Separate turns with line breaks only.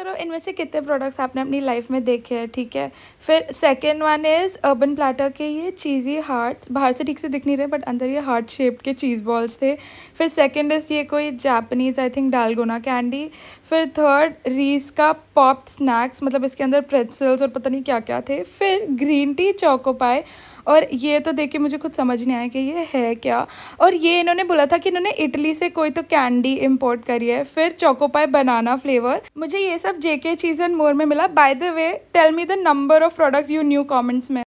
करो इनमें से कितने प्रोडक्ट्स आपने अपनी लाइफ में देखे हैं ठीक है फिर second one is urban platter के ये चीज़ी हार्ट बाहर से ठीक से दिख नहीं रहे बट अंदर ये हार्ट शेप के चीज़ बॉल्स थे फिर सेकेंड इज़ ये कोई Japanese I think dalgona candy फिर थर्ड रीस का पॉप्ड स्नैक्स मतलब इसके अंदर प्रेसल्स और पता नहीं क्या क्या थे फिर ग्रीन टी पाए और ये तो देख के मुझे कुछ समझ नहीं आया कि ये है क्या और ये इन्होंने बोला था कि इन्होंने इटली से कोई तो कैंडी इम्पोर्ट करी है फिर पाए बनाना फ्लेवर मुझे ये सब सब जेके चीज़ एंड मोर में मिला by the way tell me the number of products you new comments में